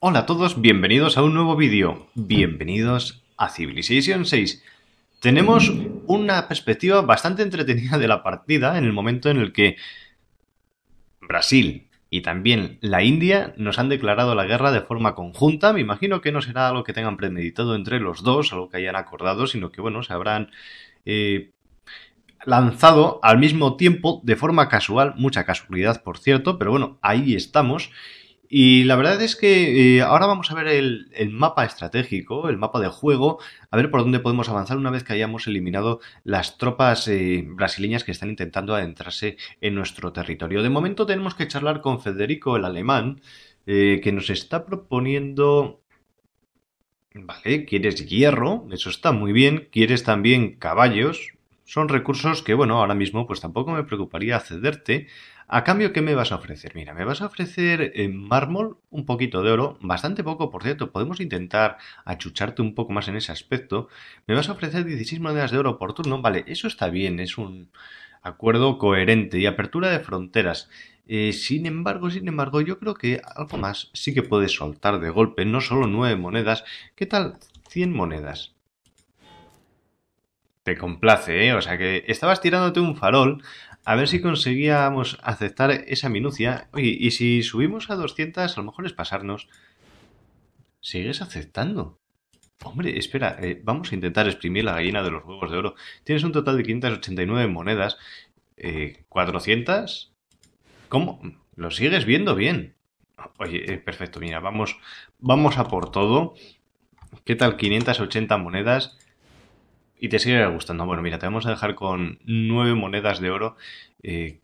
Hola a todos, bienvenidos a un nuevo vídeo. Bienvenidos a Civilization 6. Tenemos una perspectiva bastante entretenida de la partida en el momento en el que Brasil y también la India nos han declarado la guerra de forma conjunta. Me imagino que no será algo que tengan premeditado entre los dos, algo que hayan acordado, sino que, bueno, se habrán eh, lanzado al mismo tiempo de forma casual, mucha casualidad, por cierto, pero bueno, ahí estamos. Y la verdad es que eh, ahora vamos a ver el, mapa estratégico, el mapa de juego, a ver por dónde podemos avanzar una vez que hayamos eliminado las tropas eh, brasileñas que están intentando adentrarse en nuestro territorio. De momento tenemos que charlar con Federico el alemán, eh, que nos está proponiendo... Vale, quieres hierro, eso está muy bien, quieres también caballos, son recursos que, bueno, ahora mismo pues tampoco me preocuparía cederte, ¿A cambio qué me vas a ofrecer? Mira, me vas a ofrecer eh, mármol, un poquito de oro, bastante poco, por cierto, podemos intentar achucharte un poco más en ese aspecto. Me vas a ofrecer 16 monedas de oro por turno, vale, eso está bien, es un acuerdo coherente y apertura de fronteras. Eh, sin embargo, sin embargo, yo creo que algo más sí que puedes soltar de golpe, no solo nueve monedas, ¿qué tal 100 monedas? Te complace, ¿eh? O sea que estabas tirándote un farol a ver si conseguíamos aceptar esa minucia. Oye, y si subimos a 200, a lo mejor es pasarnos. Sigues aceptando. Hombre, espera, eh, vamos a intentar exprimir la gallina de los huevos de oro. Tienes un total de 589 monedas. Eh, ¿400? ¿Cómo? Lo sigues viendo bien. Oye, eh, perfecto, mira, vamos, vamos a por todo. ¿Qué tal 580 monedas? y te sigue gustando. Bueno, mira, te vamos a dejar con nueve monedas de oro eh,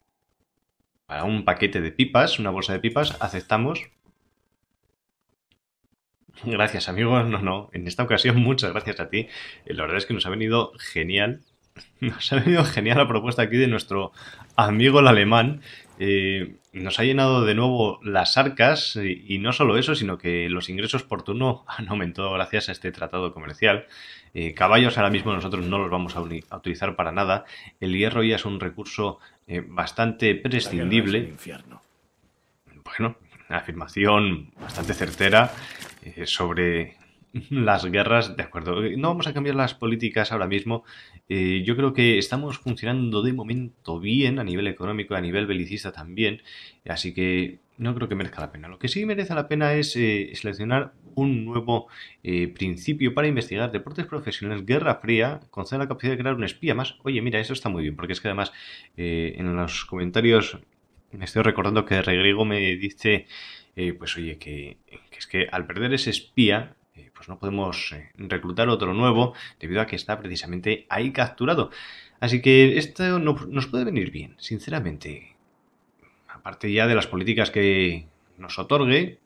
para un paquete de pipas, una bolsa de pipas. Aceptamos. Gracias, amigos. No, no. En esta ocasión, muchas gracias a ti. Eh, la verdad es que nos ha venido genial. Nos ha venido genial la propuesta aquí de nuestro amigo el alemán. Eh, nos ha llenado de nuevo las arcas y no solo eso, sino que los ingresos por turno han aumentado gracias a este tratado comercial. Eh, caballos ahora mismo nosotros no los vamos a, utilizar para nada. El hierro ya es un recurso eh, bastante prescindible. Bueno, una afirmación bastante certera eh, sobre las guerras, de acuerdo. No vamos a cambiar las políticas ahora mismo. yo creo que estamos funcionando de momento bien a nivel económico, a nivel belicista también. Así que no creo que merezca la pena. Lo que sí merece la pena es eh, seleccionar un nuevo eh, principio para investigar deportes profesionales, guerra fría, conceder la capacidad de crear un espía más. Oye, mira, eso está muy bien, porque es que además eh, en los comentarios me estoy recordando que Regrigo me dice, pues oye, que, que, es que al perder ese espía, pues no podemos reclutar otro nuevo debido a que está precisamente ahí capturado. Así que esto nos puede venir bien, sinceramente aparte ya de las políticas que nos otorgue,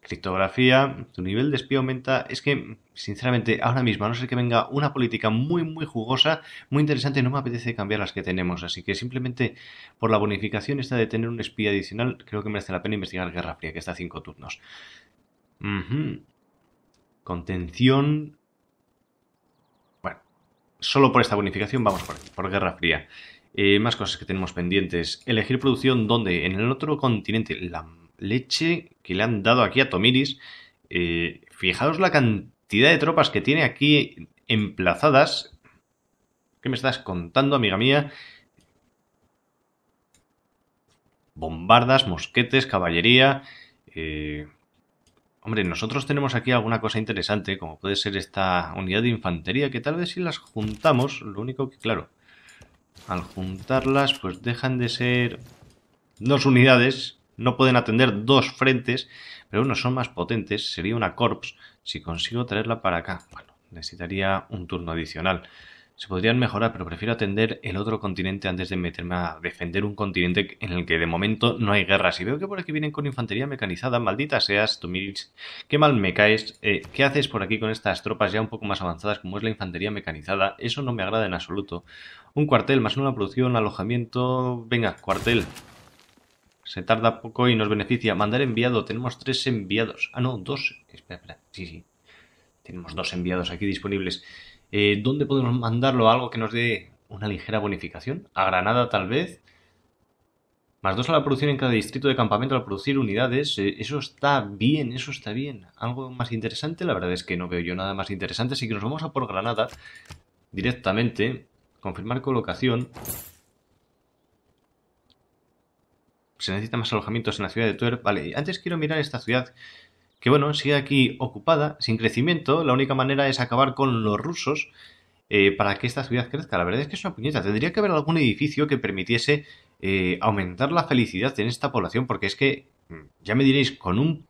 criptografía, tu nivel de espía aumenta. Es que, sinceramente, ahora mismo, a no ser que venga una política muy, muy jugosa, muy interesante, no me apetece cambiar las que tenemos. Así que simplemente por la bonificación esta de tener un espía adicional, creo que merece la pena investigar Guerra Fría, que está a cinco turnos. Contención. Bueno, solo por esta bonificación vamos por, por Guerra Fría. Eh, más cosas que tenemos pendientes. Elegir producción donde en el otro continente la leche que le han dado aquí a Tomiris. Eh, fijaos la cantidad de tropas que tiene aquí emplazadas. ¿Qué me estás contando, amiga mía? Bombardas, mosquetes, caballería. Eh, hombre, nosotros tenemos aquí alguna cosa interesante, como puede ser esta unidad de infantería, que tal vez si las juntamos, lo único que, claro, al juntarlas, pues dejan de ser dos unidades, no pueden atender dos frentes, pero uno son más potentes, sería una corps si consigo traerla para acá. Bueno, necesitaría un turno adicional se podrían mejorar, pero prefiero atender el otro continente antes de meterme a defender un continente en el que de momento no hay guerras. Y veo que por aquí vienen con infantería mecanizada, maldita seas, mil qué mal me caes. Eh, ¿Qué haces por aquí con estas tropas ya un poco más avanzadas como es la infantería mecanizada? Eso no me agrada en absoluto. Un cuartel, más una producción, alojamiento... Venga, cuartel. Se tarda poco y nos beneficia. Mandar enviado. Tenemos tres enviados. Ah, no, dos. Espera, espera. Sí, sí. Tenemos dos enviados aquí disponibles. Eh, ¿Dónde podemos mandarlo? Algo que nos dé una ligera bonificación. A Granada tal vez. Más dos a la producción en cada distrito de campamento al producir unidades. Eh, eso está bien, eso está bien. ¿Algo más interesante? La verdad es que no veo yo nada más interesante. Así que nos vamos a por Granada directamente. Confirmar colocación. Se necesitan más alojamientos en la ciudad de Tuer. Vale, antes quiero mirar esta ciudad que bueno, sigue aquí ocupada, sin crecimiento. La única manera es acabar con los rusos eh, para que esta ciudad crezca. La verdad es que es una puñeta. Tendría que haber algún edificio que permitiese eh, aumentar la felicidad en esta población, porque es que, mm, ya me diréis, con un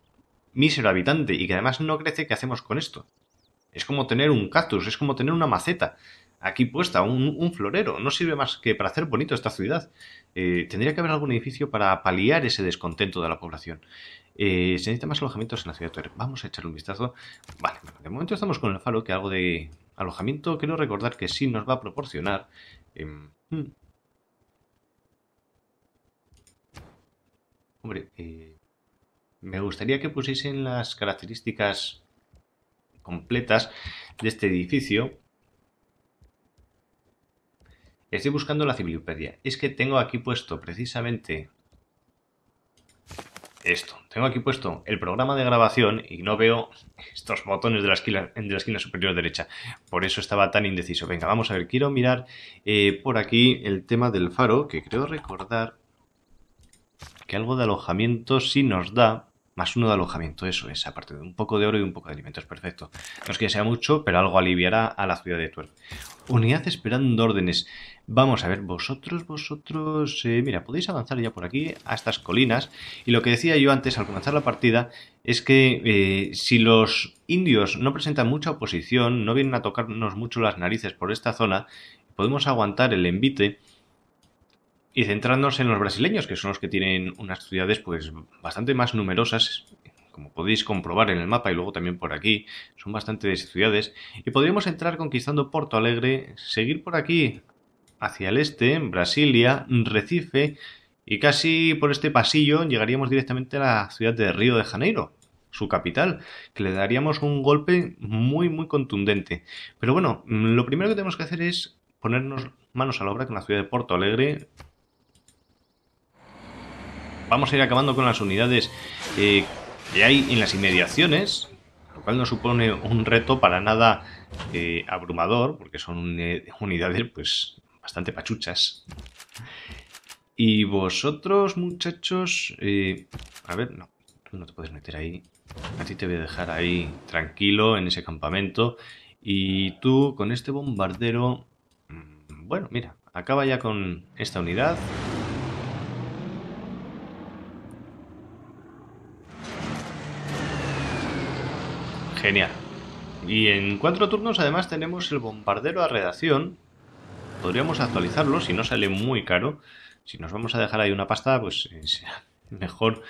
mísero habitante y que además no crece, ¿qué hacemos con esto? Es como tener un cactus, es como tener una maceta aquí puesta, un, florero. No sirve más que para hacer bonito esta ciudad. Eh, tendría que haber algún edificio para paliar ese descontento de la población. Eh, se necesitan más alojamientos en la ciudad de Torre. Vamos a echarle un vistazo. Vale, de momento estamos con el falo, que algo de alojamiento quiero recordar que sí nos va a proporcionar. Em, hmm. Hombre, eh, me gustaría que pusiesen las características completas de este edificio. Estoy buscando la Civilipedia. Es que tengo aquí puesto precisamente esto. Tengo aquí puesto el programa de grabación y no veo estos botones de la esquina, superior derecha. Por eso estaba tan indeciso. Venga, vamos a ver. Quiero mirar eh, por aquí el tema del faro, que creo recordar que algo de alojamiento sí nos da. Más uno de alojamiento, eso es, aparte de un poco de oro y un poco de alimentos, perfecto. No es que sea mucho, pero algo aliviará a la ciudad de Tuer. Unidad esperando órdenes. Vamos a ver, vosotros, vosotros... Eh, mira, podéis avanzar ya por aquí, a estas colinas. Y lo que decía yo antes, al comenzar la partida, es que eh, si los indios no presentan mucha oposición, no vienen a tocarnos mucho las narices por esta zona, podemos aguantar el envite y centrándonos en los brasileños, que son los que tienen unas ciudades pues bastante más numerosas, como podéis comprobar en el mapa y luego también por aquí, son bastantes ciudades, y podríamos entrar conquistando Porto Alegre, seguir por aquí hacia el este, Brasilia, Recife, y casi por este pasillo llegaríamos directamente a la ciudad de Río de Janeiro, su capital, que le daríamos un golpe muy, muy contundente. Pero bueno, lo primero que tenemos que hacer es ponernos manos a la obra con la ciudad de Porto Alegre, vamos a ir acabando con las unidades eh, que hay en las inmediaciones, lo cual no supone un reto para nada eh, abrumador, porque son eh, unidades pues bastante pachuchas. Y vosotros, muchachos, a ver, no, tú no te puedes meter ahí. A ti te voy a dejar ahí tranquilo en ese campamento. Y tú con este bombardero, mm, bueno, mira, acaba ya con esta unidad. Genial. Y en cuatro turnos además tenemos el bombardero a redacción. Podríamos actualizarlo si no sale muy caro. Si nos vamos a dejar ahí una pasta, pues eh, será mejor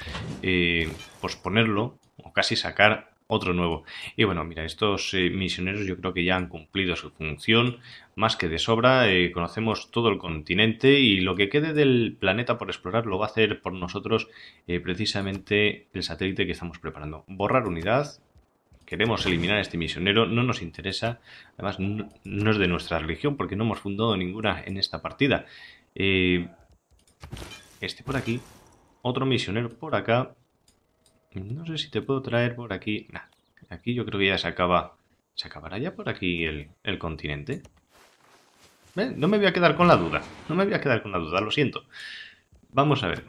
eh, posponerlo o casi sacar otro nuevo. Y bueno, mira, estos eh, misioneros yo creo que ya han cumplido su función más que de sobra. conocemos todo el continente y lo que quede del planeta por explorar lo va a hacer por nosotros precisamente el satélite que estamos preparando. Borrar unidad queremos eliminar a este misionero, no nos interesa, además no, es de nuestra religión porque no hemos fundado ninguna en esta partida. Eh, este por aquí, otro misionero por acá, no sé si te puedo traer por aquí, aquí yo creo que ya se acaba, se acabará ya por aquí el, continente. ¿Eh? No me voy a quedar con la duda, no me voy a quedar con la duda, lo siento. Vamos a ver,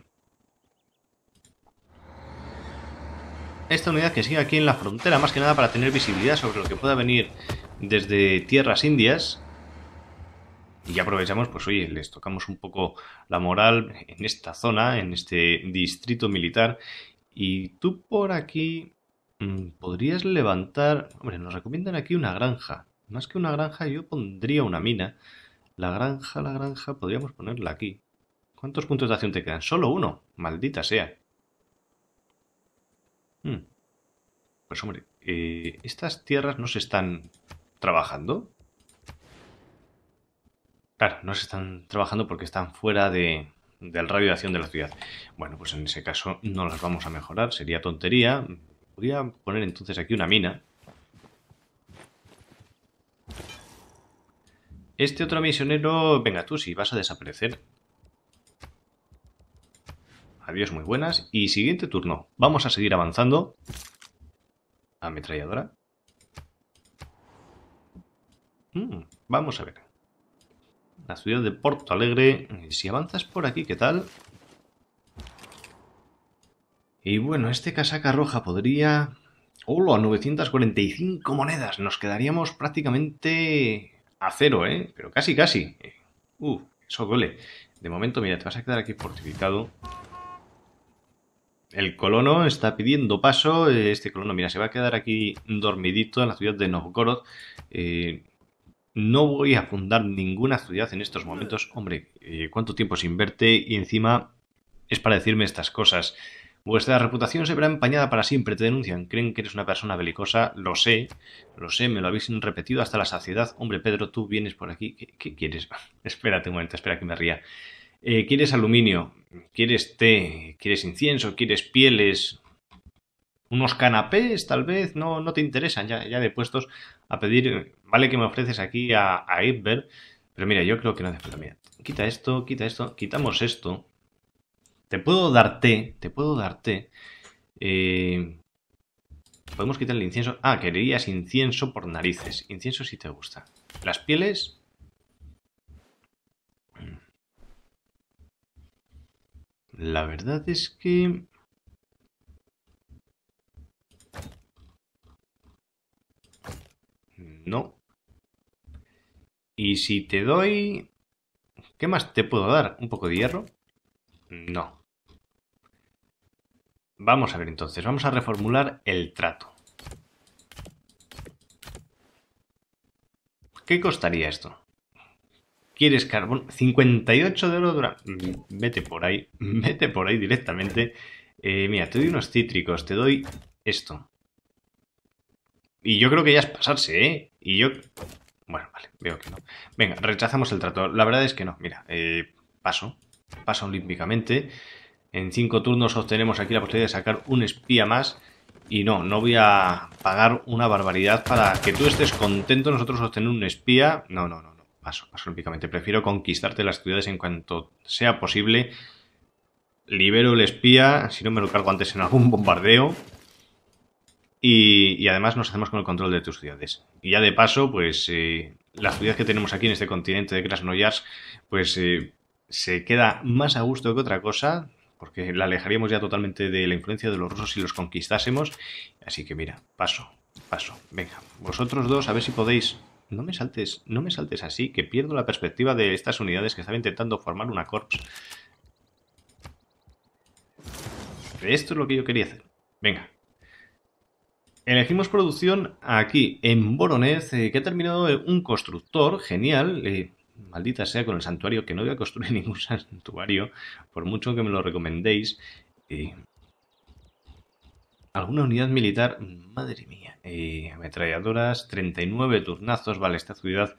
esta unidad que sigue aquí en la frontera, más que nada para tener visibilidad sobre lo que pueda venir desde tierras indias. Y aprovechamos, pues oye, les tocamos un poco la moral en esta zona, en este distrito militar. Y tú por aquí mm, podrías levantar... Hombre, nos recomiendan aquí una granja. Más que una granja, yo pondría una mina. La granja, la granja, podríamos ponerla aquí. ¿Cuántos puntos de acción te quedan? Solo uno. Maldita sea. Mm. Pues hombre, eh, estas tierras no se están trabajando. Claro, no se están trabajando porque están fuera de, del radio de acción de la ciudad. Bueno, pues en ese caso no las vamos a mejorar, sería tontería. Podría poner entonces aquí una mina. Este otro misionero, venga tú, si vas a desaparecer, Adiós, muy buenas. Y siguiente turno. Vamos a seguir avanzando. Ametralladora. Hmm, vamos a ver. La ciudad de Porto Alegre. Si avanzas por aquí, ¿qué tal? Y bueno, este casaca roja podría... ¡Hola! 945 monedas. Nos quedaríamos prácticamente a cero, ¿eh? Pero casi, casi. Uf, eso duele. De momento, mira, te vas a quedar aquí fortificado el colono está pidiendo paso. Eh, este colono, mira, se va a quedar aquí dormidito en la ciudad de Novgorod. Eh, no voy a fundar ninguna ciudad en estos momentos. Hombre, eh, ¿cuánto tiempo se verte? Y encima es para decirme estas cosas. Vuestra reputación se verá empañada para siempre, te denuncian, creen que eres una persona belicosa, lo sé, lo sé, me lo habéis repetido hasta la saciedad. Hombre, Pedro, tú vienes por aquí, ¿qué, quieres? Espérate un momento, espera que me ría. ¿Quieres aluminio? ¿Quieres té? ¿Quieres incienso? ¿Quieres pieles? Unos canapés, tal vez, no, no te interesan ya, ya de puestos a pedir. Vale que me ofreces aquí a, a pero mira, yo creo que no hace falta. Mira, quita esto, quita esto, quitamos esto. Te puedo dar té, te puedo dar té. Eh, Podemos quitar el incienso. Ah, querías incienso por narices. Incienso si te gusta. Las pieles, La verdad es que... No. Y si te doy... ¿Qué más te puedo dar? ¿Un poco de hierro? No. Vamos a ver entonces, vamos a reformular el trato. ¿Qué costaría esto? ¿Quieres carbón? 58 de oro dura. Mm, vete por ahí, vete por ahí directamente. Eh, mira, te doy unos cítricos, te doy esto. Y yo creo que ya es pasarse, ¿eh? Y yo... Bueno, vale, veo que no. Venga, rechazamos el trato. La verdad es que no, mira, eh, paso. Paso olímpicamente. En cinco turnos obtenemos aquí la posibilidad de sacar un espía más. Y no, no voy a pagar una barbaridad para que tú estés contento nosotros obtener un espía. No, no, no paso, paso Prefiero conquistarte las ciudades en cuanto sea posible. Libero el espía, si no me lo cargo antes en algún bombardeo. Y, además nos hacemos con el control de tus ciudades. Y ya de paso, pues eh, la ciudad que tenemos aquí en este continente de Krasnoyars pues eh, se queda más a gusto que otra cosa, porque la alejaríamos ya totalmente de la influencia de los rusos si los conquistásemos. Así que mira, paso, paso. Venga, vosotros dos, a ver si podéis no me saltes, no me saltes así, que pierdo la perspectiva de estas unidades que están intentando formar una corps. Esto es lo que yo quería hacer. Venga. Elegimos producción aquí, en Boronez, eh, que ha terminado un constructor, genial. Eh, maldita sea con el santuario, que no voy a construir ningún santuario, por mucho que me lo recomendéis. Eh, alguna unidad militar, madre mía, eh, ametralladoras, 39 turnazos, vale, esta ciudad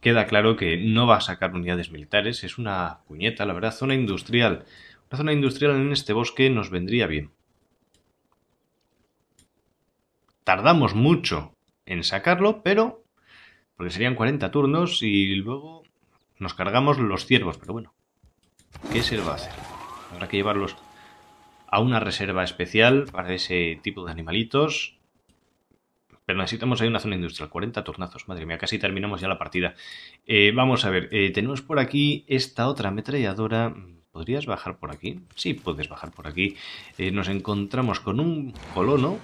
queda claro que no va a sacar unidades militares, es una puñeta, la verdad, zona industrial. Una zona industrial en este bosque nos vendría bien. Tardamos mucho en sacarlo, pero... Porque serían 40 turnos y luego nos cargamos los ciervos, pero bueno. ¿Qué se va a hacer? Habrá que llevarlos a una reserva especial para ese tipo de animalitos. Pero necesitamos ahí una zona industrial. 40 tornazos, madre mía, casi terminamos ya la partida. Eh, vamos a ver, eh, tenemos por aquí esta otra ametralladora. ¿Podrías bajar por aquí? Sí, puedes bajar por aquí. Eh, nos encontramos con un colono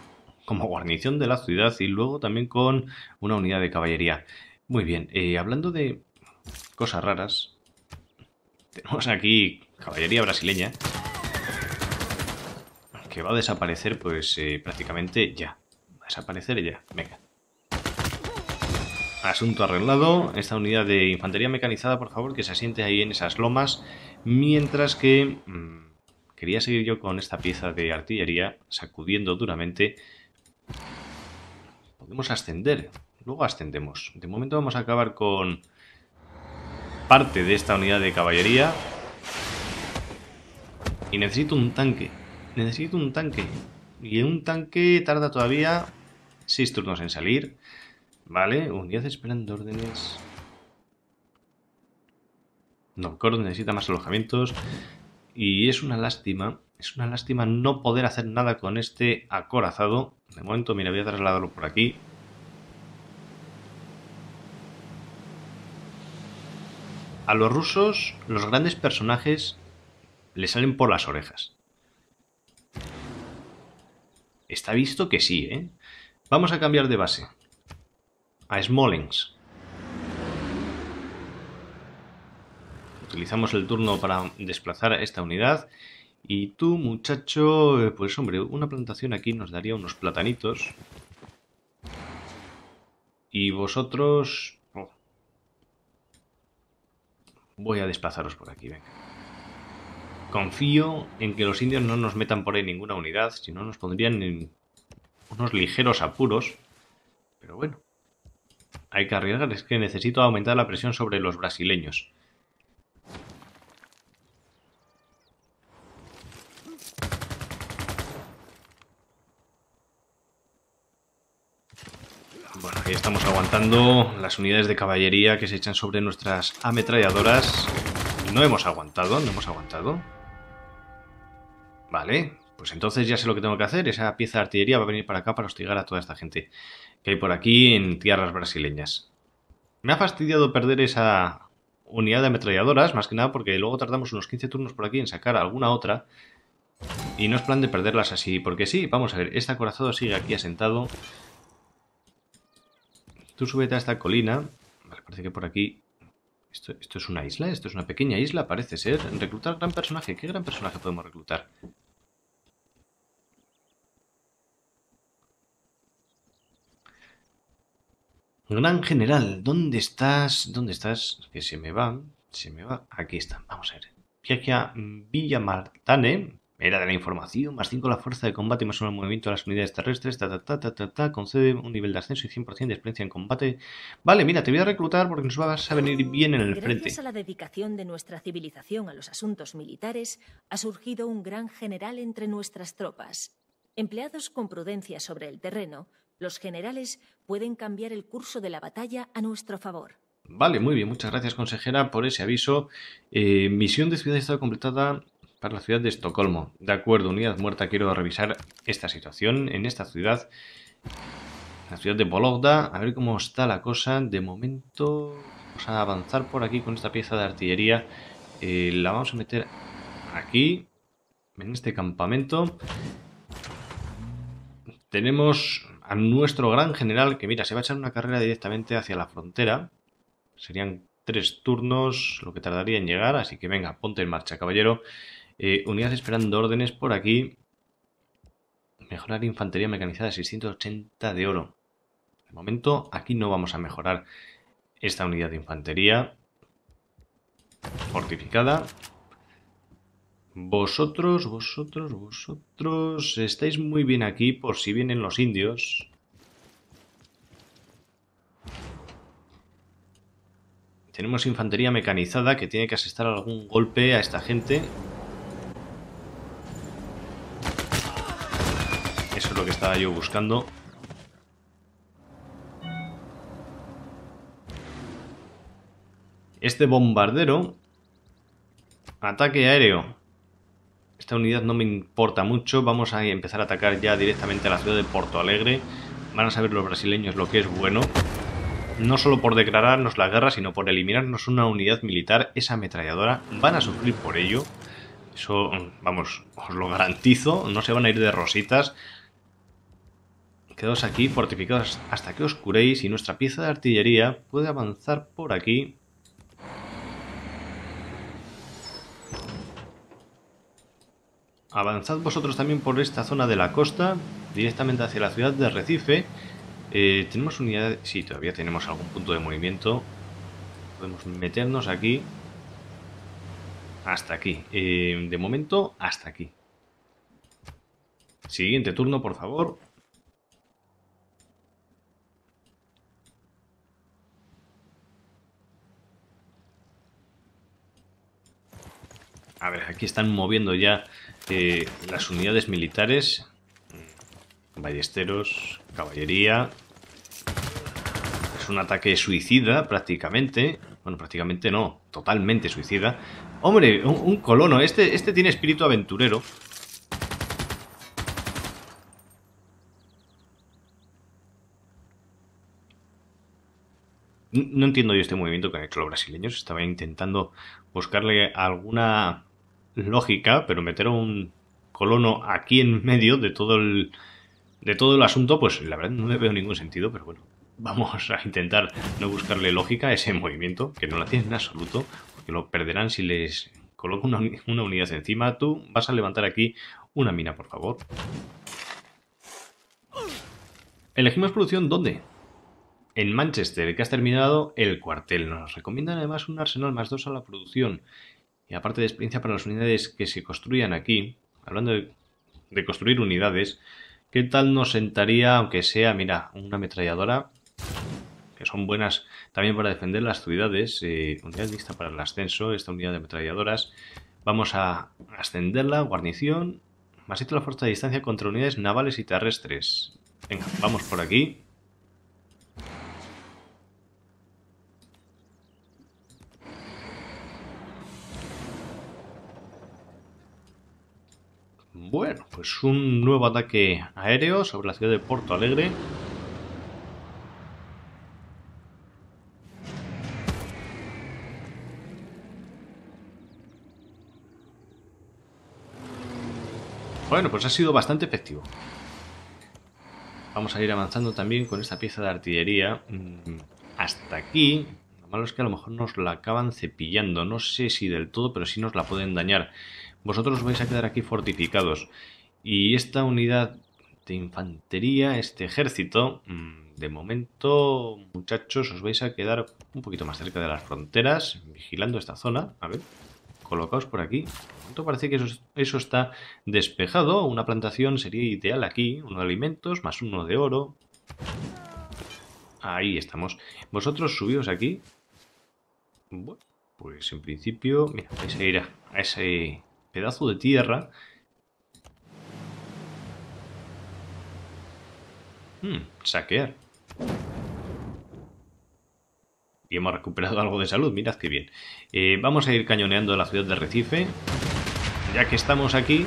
como guarnición de la ciudad y luego también con una unidad de caballería. Muy bien, hablando de cosas raras, tenemos aquí caballería brasileña que va a desaparecer pues eh, prácticamente ya. Va a desaparecer ya. Venga. Asunto arreglado. Esta unidad de infantería mecanizada, por favor, que se asiente ahí en esas lomas. Mientras que... Mm, quería seguir yo con esta pieza de artillería, sacudiendo duramente. Podemos ascender. Luego ascendemos. De momento vamos a acabar con parte de esta unidad de caballería. Y necesito un tanque. Necesito un tanque. Y un tanque tarda todavía 6 turnos en salir. Vale, un 10 esperando órdenes. No Novgorod necesita más alojamientos. Y es una lástima, es una lástima no poder hacer nada con este acorazado. De momento, mira, voy a trasladarlo por aquí. A los rusos, los grandes personajes le salen por las orejas. Está visto que sí, ¿eh? Vamos a cambiar de base. A Smolens. Utilizamos el turno para desplazar esta unidad. Y tú, muchacho, eh, pues hombre, una plantación aquí nos daría unos platanitos. Y vosotros... Oh, voy a desplazaros por aquí, venga. Confío en que los indios no nos metan por ahí ninguna unidad, si no nos pondrían en unos ligeros apuros. Pero bueno, hay que arriesgar, es que necesito aumentar la presión sobre los brasileños. Bueno, aquí estamos aguantando las unidades de caballería que se echan sobre nuestras ametralladoras. No hemos aguantado, no hemos aguantado. Vale, pues entonces ya sé lo que tengo que hacer. Esa pieza de artillería va a venir para acá para hostigar a toda esta gente que hay por aquí en tierras brasileñas. Me ha fastidiado perder esa unidad de ametralladoras, más que nada porque luego tardamos unos 15 turnos por aquí en sacar alguna otra. Y no es plan de perderlas así, porque sí, vamos a ver, este acorazado sigue aquí asentado. Tú súbete a esta colina. Vale, parece que por aquí... Esto, es una isla, esto es una pequeña isla, parece ser. Reclutar gran personaje. ¿Qué gran personaje podemos reclutar? Gran general, ¿dónde estás? ¿Dónde estás? Que se me va, se me va. Aquí está, vamos a ver. Viaje a Villa Era de la información, más cinco la fuerza de combate, más 1 el movimiento de las unidades terrestres, ta, ta, ta, ta, ta, concede un nivel de ascenso y 100% de experiencia en combate. Vale, mira, te voy a reclutar porque nos vas a venir bien en el frente. Gracias a la dedicación de nuestra civilización a los asuntos militares, ha surgido un gran general entre nuestras tropas. Empleados con prudencia sobre el terreno, los generales pueden cambiar el curso de la batalla a nuestro favor. Vale, muy bien. Muchas gracias, consejera, por ese aviso. Eh, misión de ciudad-estado completada para la ciudad de Estocolmo. De acuerdo, unidad muerta. Quiero revisar esta situación en esta ciudad. La ciudad de Bologda. A ver cómo está la cosa. De momento vamos a avanzar por aquí con esta pieza de artillería. Eh, la vamos a meter aquí, en este campamento. Tenemos a nuestro gran general, que mira, se va a echar una carrera directamente hacia la frontera. Serían tres turnos lo que tardaría en llegar, así que venga, ponte en marcha, caballero. Eh, unidad unidades esperando órdenes por aquí. Mejorar infantería mecanizada 680 de oro. De momento, aquí no vamos a mejorar esta unidad de infantería fortificada. Vosotros, vosotros, vosotros estáis muy bien aquí por si vienen los indios. Tenemos infantería mecanizada que tiene que asestar algún golpe a esta gente. Eso es lo que estaba yo buscando. Este bombardero... Ataque aéreo esta unidad no me importa mucho, vamos a empezar a atacar ya directamente a la ciudad de Porto Alegre, van a saber los brasileños lo que es bueno, no solo por declararnos la guerra, sino por eliminarnos una unidad militar, esa ametralladora, van a sufrir por ello, eso, vamos, os lo garantizo, no se van a ir de rositas, Quedaos aquí fortificados hasta que os curéis y nuestra pieza de artillería puede avanzar por aquí avanzad vosotros también por esta zona de la costa, directamente hacia la ciudad de Recife. Eh, tenemos unidades, sí, todavía tenemos algún punto de movimiento. Podemos meternos aquí. Hasta aquí. Eh, de momento, hasta aquí. Siguiente turno, por favor. A ver, aquí están moviendo ya eh, las unidades militares, ballesteros, caballería. Es un ataque suicida prácticamente. Bueno, prácticamente no, totalmente suicida. Hombre, un, colono, este, este tiene espíritu aventurero. No entiendo yo este movimiento con el los brasileño. Estaba intentando buscarle alguna lógica, pero meter a un colono aquí en medio de todo el, de todo el asunto, pues la verdad no le veo ningún sentido, pero bueno, vamos a intentar no buscarle lógica a ese movimiento, que no la tienen en absoluto, porque lo perderán si les coloco una, una unidad encima. Tú vas a levantar aquí una mina, por favor. Elegimos producción ¿dónde? En Manchester, que has terminado el cuartel. Nos recomiendan además un arsenal más dos a la producción y aparte de experiencia para las unidades que se construyan aquí, hablando de, construir unidades, ¿qué tal nos sentaría, aunque sea, mira, una ametralladora, que son buenas también para defender las ciudades, eh, unidad lista para el ascenso, esta unidad de ametralladoras, vamos a ascenderla, guarnición, más la fuerza de distancia contra unidades navales y terrestres. Venga, vamos por aquí. Bueno, pues un nuevo ataque aéreo sobre la ciudad de Porto Alegre. Bueno, pues ha sido bastante efectivo. Vamos a ir avanzando también con esta pieza de artillería. Mm, hasta aquí. Lo malo es que a lo mejor nos la acaban cepillando. No sé si del todo, pero sí nos la pueden dañar vosotros vais a quedar aquí fortificados. Y esta unidad de infantería, este ejército, mm, de momento, muchachos, os vais a quedar un poquito más cerca de las fronteras, vigilando esta zona. A ver, colocaos por aquí. esto parece que eso, está despejado. Una plantación sería ideal aquí. Uno de alimentos, más uno de oro. Ahí estamos. Vosotros subíos aquí. Bueno, pues en principio, mira, vais a ir a, ese, pedazo de tierra. Hmm, saquear. Y hemos recuperado algo de salud, mirad qué bien. Eh, vamos a ir cañoneando la ciudad de Recife. Ya que estamos aquí...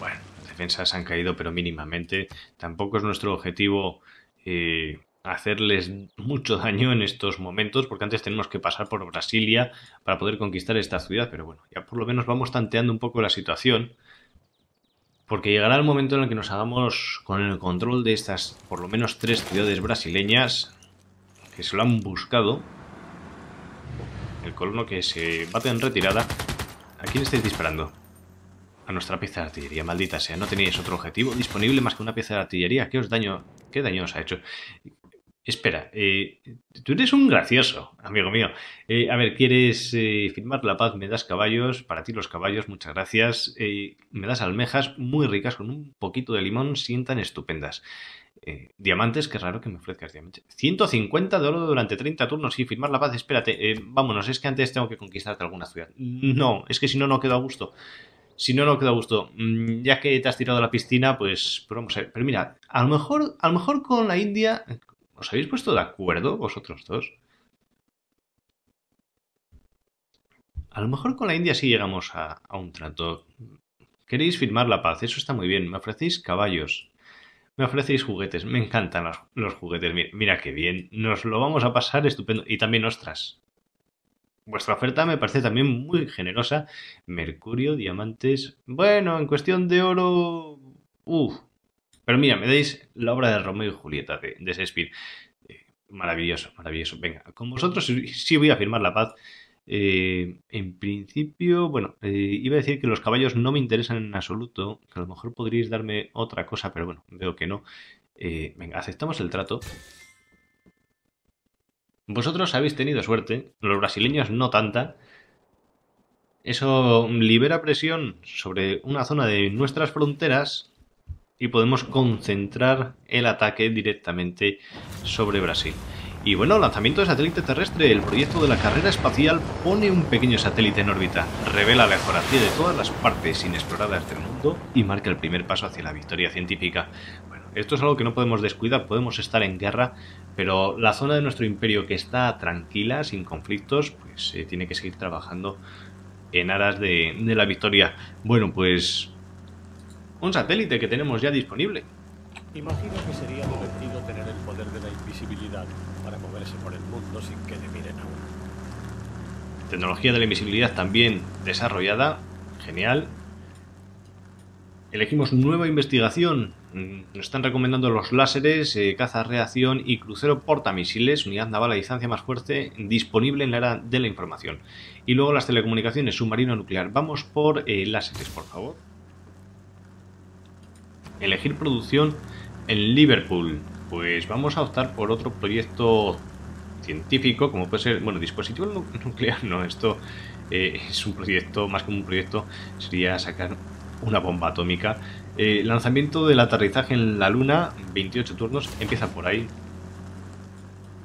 Bueno, defensas han caído, pero mínimamente. Tampoco es nuestro objetivo eh, hacerles mucho daño en estos momentos, porque antes tenemos que pasar por Brasilia para poder conquistar esta ciudad, pero bueno, ya por lo menos vamos tanteando un poco la situación, porque llegará el momento en el que nos hagamos con el control de estas por lo menos tres ciudades brasileñas que se lo han buscado. El colono que se bate en retirada. ¿A quién estáis disparando? A nuestra pieza de artillería, maldita sea. No tenéis otro objetivo disponible más que una pieza de artillería. ¿Qué os daño, qué daño os ha hecho? Espera, eh, tú eres un gracioso, amigo mío. Eh, a ver, ¿quieres eh, firmar la paz? Me das caballos, para ti los caballos, muchas gracias. me das almejas muy ricas con un poquito de limón, sientan estupendas. diamantes, qué raro que me ofrezcas diamantes. 150 de oro durante 30 turnos y firmar la paz, espérate, vámonos, es que antes tengo que conquistarte alguna ciudad. No, es que si no, no quedo a gusto. Si no, no queda gusto. Mm, ya que te has tirado a la piscina, pues, pues, vamos a ver. Pero mira, a lo mejor, a lo mejor con la India, ¿Os habéis puesto de acuerdo vosotros dos? A lo mejor con la India sí llegamos a, un trato. Queréis firmar la paz, eso está muy bien. Me ofrecéis caballos, me ofrecéis juguetes, me encantan los, juguetes, mira, qué bien, nos lo vamos a pasar estupendo. Y también ostras. Vuestra oferta me parece también muy generosa. Mercurio, diamantes. Bueno, en cuestión de oro. Uf, pero mira, me dais la obra de Romeo y Julieta de, de Shakespeare. Eh, maravilloso, maravilloso. Venga, con vosotros sí voy a firmar la paz. Eh, en principio, bueno, eh, iba a decir que los caballos no me interesan en absoluto, que a lo mejor podríais darme otra cosa, pero bueno, veo que no. venga, aceptamos el trato. Vosotros habéis tenido suerte, los brasileños no tanta. Eso libera presión sobre una zona de nuestras fronteras y podemos concentrar el ataque directamente sobre Brasil. Y bueno, lanzamiento de satélite terrestre. El proyecto de la carrera espacial pone un pequeño satélite en órbita, revela la geografía de todas las partes inexploradas del mundo y marca el primer paso hacia la victoria científica. Bueno, esto es algo que no podemos descuidar, podemos estar en guerra, pero la zona de nuestro imperio que está tranquila, sin conflictos, pues eh, tiene que seguir trabajando en aras de la victoria. Bueno, pues un satélite que tenemos ya disponible. Imagino que sería divertido tener el poder de la invisibilidad para moverse por el mundo sin que le miren a uno. Tecnología de la invisibilidad también desarrollada. Genial. Elegimos nueva investigación. Mm, nos están recomendando los láseres, eh, caza reacción y crucero portamisiles, unidad naval a distancia más fuerte, disponible en la era de la información. Y luego las telecomunicaciones, submarino nuclear. Vamos por eh, láseres, por favor elegir producción en Liverpool. Pues vamos a optar por otro proyecto científico, como puede ser, bueno, dispositivo nuclear, no, esto eh, es un proyecto, más como un proyecto, sería sacar una bomba atómica. Eh, lanzamiento del aterrizaje en la Luna, 28 turnos, empieza por ahí.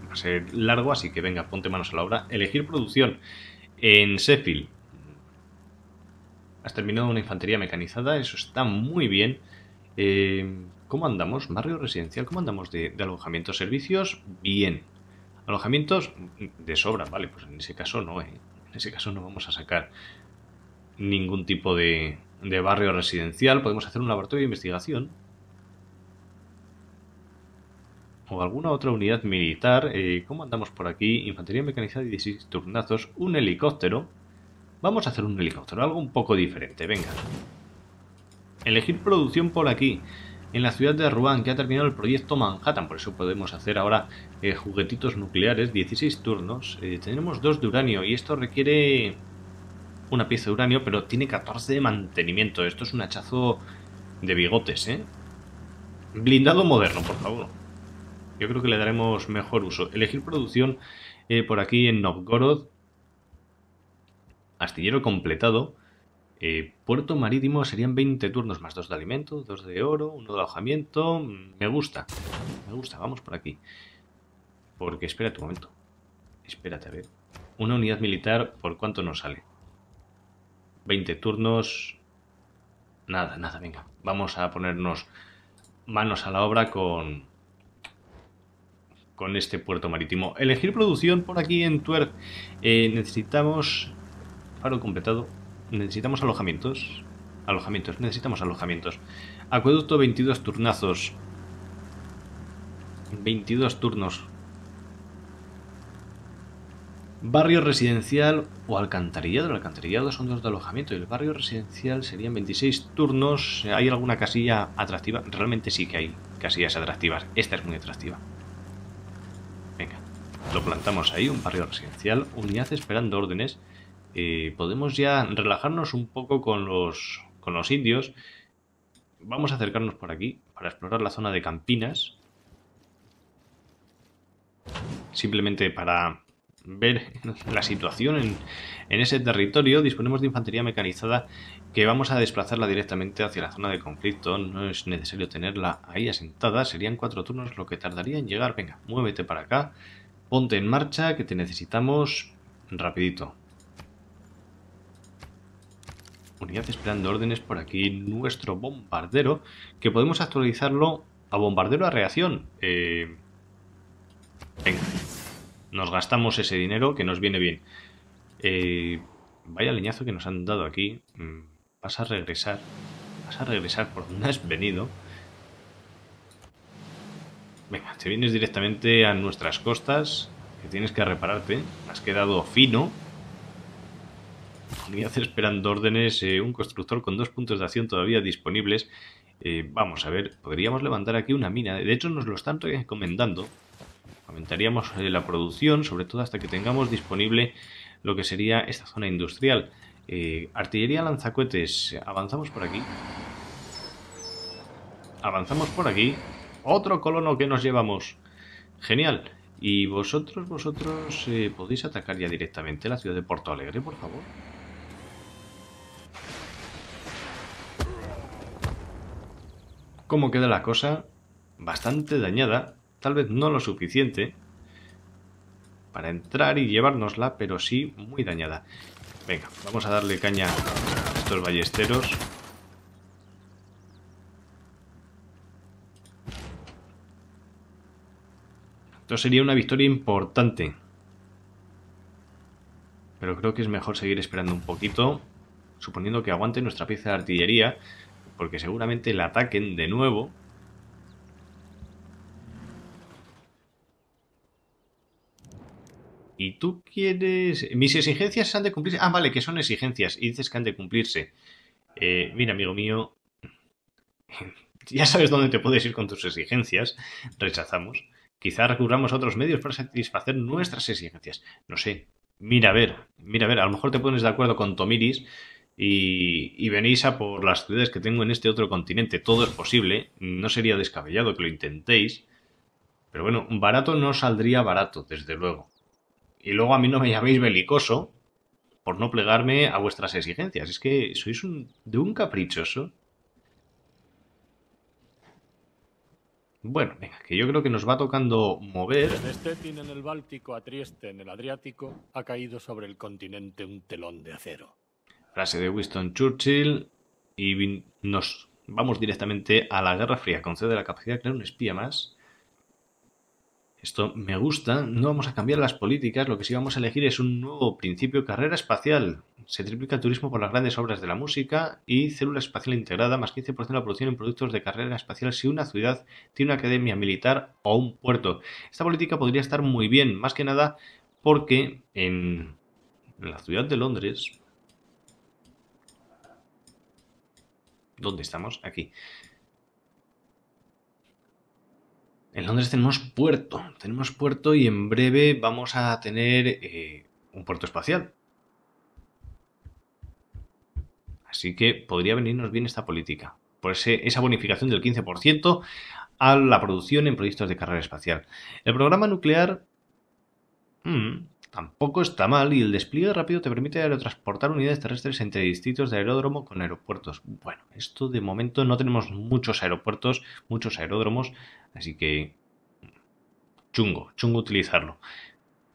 Va a ser largo, así que venga, ponte manos a la obra. Elegir producción en Sheffield. Has terminado una infantería mecanizada, eso está muy bien. Eh, ¿Cómo andamos? Barrio residencial, ¿cómo andamos de, alojamientos Servicios, bien. Alojamientos, de sobra, vale, pues en ese caso no, eh. en ese caso no vamos a sacar ningún tipo de, barrio residencial. Podemos hacer un laboratorio de investigación. O alguna otra unidad militar. Eh, ¿Cómo andamos por aquí? Infantería mecanizada y 16 turnazos. Un helicóptero. Vamos a hacer un helicóptero, algo un poco diferente. Venga. Elegir producción por aquí, en la ciudad de Ruan, que ha terminado el proyecto Manhattan, por eso podemos hacer ahora eh, juguetitos nucleares, 16 turnos. Eh, tenemos dos de uranio y esto requiere una pieza de uranio, pero tiene 14 de mantenimiento. Esto es un hachazo de bigotes, ¿eh? Blindado moderno, por favor. Yo creo que le daremos mejor uso. Elegir producción eh, por aquí en Novgorod. Astillero completado. Eh, puerto marítimo serían 20 turnos más dos de alimento, dos de oro, uno de alojamiento. Mm, me gusta. Me gusta, vamos por aquí. Porque espera un momento. Espérate, a ver. Una unidad militar, ¿por cuánto nos sale? 20 turnos. Nada, nada, venga. Vamos a ponernos manos a la obra con con este puerto marítimo. Elegir producción por aquí en Tuerc. Eh, necesitamos faro completado necesitamos alojamientos. Alojamientos, necesitamos alojamientos. Acueducto 22 turnazos. 22 turnos. Barrio residencial o alcantarillado. El alcantarillado son dos de alojamiento. Y el barrio residencial serían 26 turnos. ¿Hay alguna casilla atractiva? Realmente sí que hay casillas atractivas. Esta es muy atractiva. Venga. Lo plantamos ahí, un barrio residencial. Unidad esperando órdenes. Eh, podemos ya relajarnos un poco con los, indios. Vamos a acercarnos por aquí para explorar la zona de Campinas. Simplemente para ver la situación en, ese territorio, disponemos de infantería mecanizada que vamos a desplazarla directamente hacia la zona de conflicto. No es necesario tenerla ahí asentada, serían cuatro turnos lo que tardaría en llegar. Venga, muévete para acá, ponte en marcha, que te necesitamos rapidito unidad esperando órdenes por aquí, nuestro bombardero, que podemos actualizarlo a bombardero a reacción. Eh, venga, nos gastamos ese dinero que nos viene bien. Eh, vaya leñazo que nos han dado aquí. Mm, vas a regresar, vas a regresar por donde has venido. Venga, te vienes directamente a nuestras costas, que tienes que repararte. Has quedado fino hace esperando órdenes, eh, un constructor con dos puntos de acción todavía disponibles. Eh, vamos a ver, podríamos levantar aquí una mina. De hecho, nos lo están recomendando. Aumentaríamos eh, la producción, sobre todo hasta que tengamos disponible lo que sería esta zona industrial. artillería lanzacohetes, avanzamos por aquí. Avanzamos por aquí. Otro colono que nos llevamos. Genial. Y vosotros, vosotros podéis atacar ya directamente la ciudad de Porto Alegre, por favor. cómo queda la cosa bastante dañada, tal vez no lo suficiente para entrar y llevárnosla, pero sí muy dañada. Venga, vamos a darle caña a estos ballesteros. Esto sería una victoria importante. Pero creo que es mejor seguir esperando un poquito, suponiendo que aguante nuestra pieza de artillería, porque seguramente la ataquen de nuevo. Y tú quieres... Mis exigencias han de cumplirse. Ah, vale, que son exigencias. Y dices que han de cumplirse. Eh, mira, amigo mío. ya sabes dónde te puedes ir con tus exigencias. Rechazamos. Quizá recurramos a otros medios para satisfacer nuestras exigencias. No sé. Mira, a ver. Mira, a ver. A lo mejor te pones de acuerdo con Tomiris y, y, venís a por las ciudades que tengo en este otro continente. Todo es posible, no sería descabellado que lo intentéis, pero bueno, barato no saldría barato, desde luego. Y luego a mí no me llaméis belicoso por no plegarme a vuestras exigencias. Es que sois un, de un caprichoso. Bueno, venga, que yo creo que nos va tocando mover. Stettin en el Báltico a Trieste en el Adriático ha caído sobre el continente un telón de acero frase de Winston Churchill y nos vamos directamente a la Guerra Fría. Concede la capacidad de crear un espía más. Esto me gusta. No vamos a cambiar las políticas. Lo que sí vamos a elegir es un nuevo principio carrera espacial. Se triplica el turismo por las grandes obras de la música y célula espacial integrada, más 15% de la producción en productos de carrera espacial si una ciudad tiene una academia militar o un puerto. Esta política podría estar muy bien, más que nada porque en la ciudad de Londres ¿Dónde estamos? Aquí. En Londres tenemos puerto, tenemos puerto y en breve vamos a tener eh, un puerto espacial. Así que podría venirnos bien esta política, por esa bonificación del 15% a la producción en proyectos de carrera espacial. El programa nuclear... Hmm, tampoco está mal y el despliegue rápido te permite aerotransportar unidades terrestres entre distritos de aeródromo con aeropuertos. Bueno, esto de momento no tenemos muchos aeropuertos, muchos aeródromos, así que chungo, chungo utilizarlo.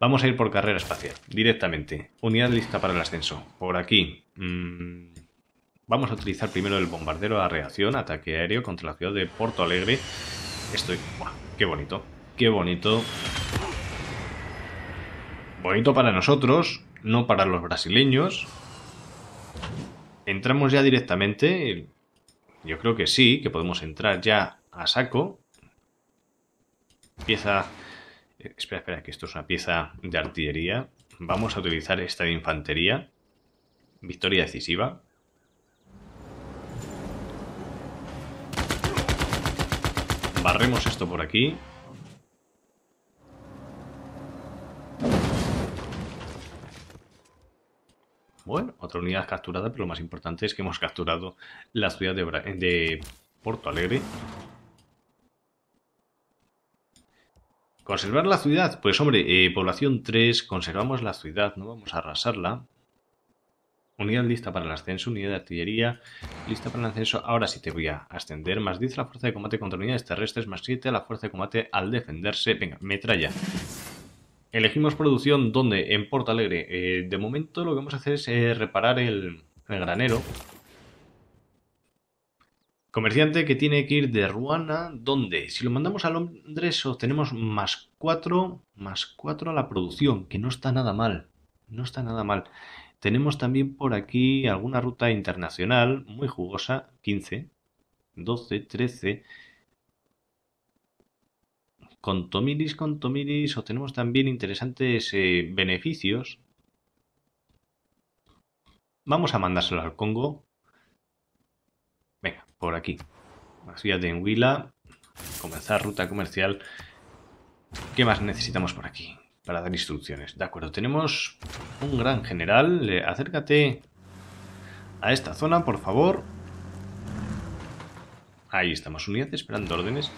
Vamos a ir por carrera espacial, directamente. Unidad lista para el ascenso. Por aquí. Mm, vamos a utilizar primero el bombardero a reacción, ataque aéreo contra la ciudad de Porto Alegre. Estoy... ¡Qué bonito! ¡Qué bonito! bonito para nosotros, no para los brasileños. ¿Entramos ya directamente? Yo creo que sí, que podemos entrar ya a saco. Pieza... espera, espera, que esto es una pieza de artillería. Vamos a utilizar esta de infantería. Victoria decisiva. Barremos esto por aquí. Bueno, otra unidad capturada, pero lo más importante es que hemos capturado la ciudad de, Porto Alegre. Conservar la ciudad, pues hombre, eh, población 3, conservamos la ciudad, no vamos a arrasarla. Unidad lista para el ascenso, unidad de artillería lista para el ascenso. Ahora sí te voy a ascender. Más 10 la fuerza de combate contra unidades terrestres, más 7 a la fuerza de combate al defenderse. Venga, metralla. Elegimos producción donde, en Porto Alegre. Eh, de momento lo que vamos a hacer es eh, reparar el, granero. Comerciante que tiene que ir de Ruana, ¿dónde? si lo mandamos a Londres obtenemos más 4, más 4 a la producción, que no está nada mal. No está nada mal. Tenemos también por aquí alguna ruta internacional muy jugosa, 15, 12, 13 con Tomiris, con Tomiris obtenemos también interesantes eh, beneficios. Vamos a mandárselo al Congo. Venga, por aquí. La ciudad de Anguila. Comenzar ruta comercial. ¿Qué más necesitamos por aquí? Para dar instrucciones. De acuerdo, tenemos un gran general. Eh, acércate a esta zona, por favor. Ahí estamos, unidades, esperando órdenes.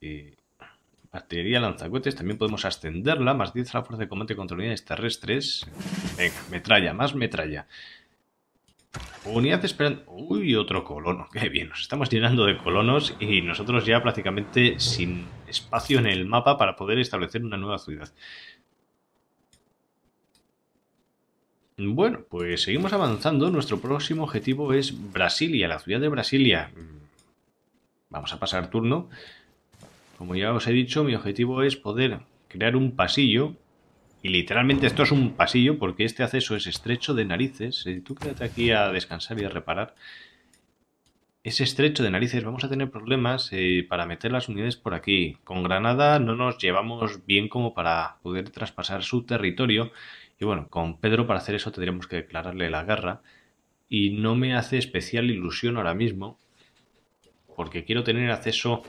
Eh, Artillería lanzacohetes, también podemos ascenderla, más 10 a la fuerza de combate contra unidades terrestres. Venga, metralla, más metralla. Unidad esperando... Uy, otro colono. Qué bien, nos estamos llenando de colonos y nosotros ya prácticamente sin espacio en el mapa para poder establecer una nueva ciudad. Bueno, pues seguimos avanzando. Nuestro próximo objetivo es Brasilia, la ciudad de Brasilia. Vamos a pasar turno. Como ya os he dicho, mi objetivo es poder crear un pasillo. Y literalmente esto es un pasillo porque este acceso es estrecho de narices. Si tú quédate aquí a descansar y a reparar. Es estrecho de narices. Vamos a tener problemas eh, para meter las unidades por aquí. Con Granada no nos llevamos bien como para poder traspasar su territorio. Y bueno, con Pedro para hacer eso tendríamos que declararle la guerra. Y no me hace especial ilusión ahora mismo. Porque quiero tener acceso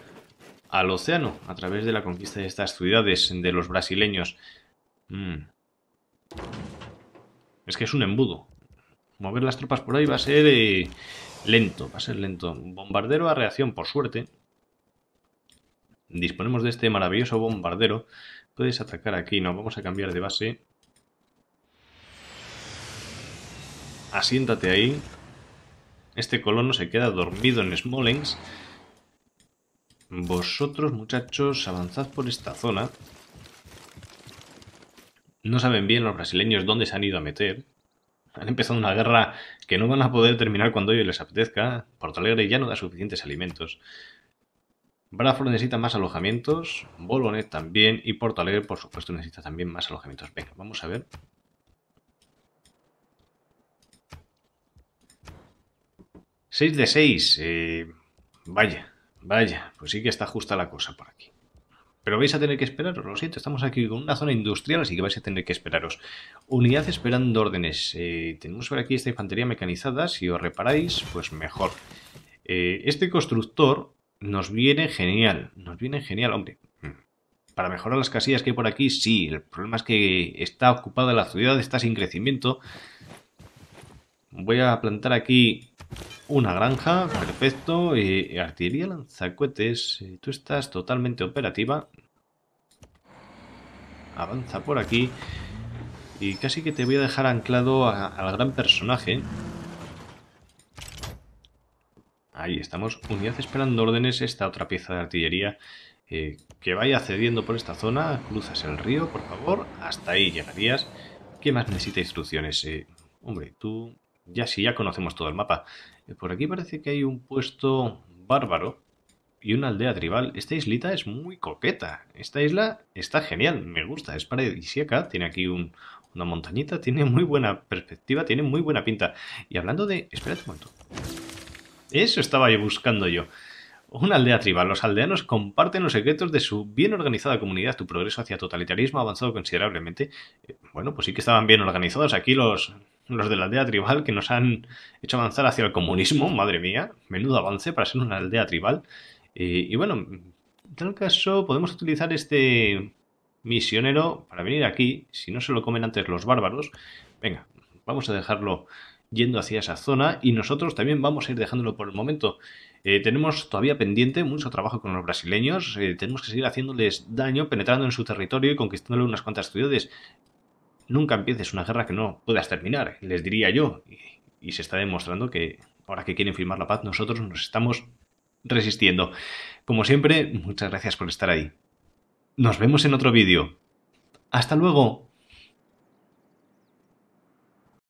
al océano a través de la conquista de estas ciudades de los brasileños. Mm. Es que es un embudo. Mover las tropas por ahí va a ser eh, lento, va a ser lento. Bombardero a reacción, por suerte. Disponemos de este maravilloso bombardero. Puedes atacar aquí, no, vamos a cambiar de base. Asiéntate ahí. Este colono se queda dormido en Smolensk vosotros, muchachos, avanzad por esta zona. No saben bien los brasileños dónde se han ido a meter. Han empezado una guerra que no van a poder terminar cuando ellos les apetezca. Porto Alegre ya no da suficientes alimentos. Bradford necesita más alojamientos, Bolonet también y Porto Alegre, por supuesto, necesita también más alojamientos. Venga, vamos a ver. 6 de 6. Eh, vaya. Vaya, pues sí que está justa la cosa por aquí. Pero vais a tener que esperaros, lo siento, estamos aquí con una zona industrial, así que vais a tener que esperaros. Unidad esperando órdenes. Eh, tenemos por aquí esta infantería mecanizada, si os reparáis, pues mejor. Eh, este constructor nos viene genial, nos viene genial, hombre. Para mejorar las casillas que hay por aquí, sí, el problema es que está ocupada la ciudad, está sin crecimiento. Voy a plantar aquí una granja, perfecto. Y artillería lanzacohetes. Tú estás totalmente operativa. Avanza por aquí. Y casi que te voy a dejar anclado al gran personaje. Ahí estamos. Unidad esperando órdenes. Esta otra pieza de artillería eh, que vaya cediendo por esta zona. Cruzas el río, por favor. Hasta ahí llegarías. ¿Qué más necesita instrucciones? Eh, hombre, tú ya sí, ya conocemos todo el mapa. Eh, por aquí parece que hay un puesto bárbaro y una aldea tribal. Esta islita es muy coqueta. Esta isla está genial, me gusta, es paradisíaca. Tiene aquí una montañita, tiene muy buena perspectiva, tiene muy buena pinta. Y hablando de... espera un momento. Eso estaba yo buscando yo. Una aldea tribal. Los aldeanos comparten los secretos de su bien organizada comunidad. Tu progreso hacia totalitarismo ha avanzado considerablemente. Eh, bueno, pues sí que estaban bien organizados. Aquí los, los de la aldea tribal que nos han hecho avanzar hacia el comunismo, madre mía, menudo avance para ser una aldea tribal. y bueno, en tal caso podemos utilizar este misionero para venir aquí, si no se lo comen antes los bárbaros. Venga, vamos a dejarlo yendo hacia esa zona y nosotros también vamos a ir dejándolo por el momento. Eh, tenemos todavía pendiente mucho trabajo con los brasileños, eh, tenemos que seguir haciéndoles daño, penetrando en su territorio y conquistándole unas cuantas ciudades nunca empieces una guerra que no puedas terminar, les diría yo. Y, se está demostrando que ahora que quieren firmar la paz, nosotros nos estamos resistiendo. Como siempre, muchas gracias por estar ahí. Nos vemos en otro vídeo. Hasta luego.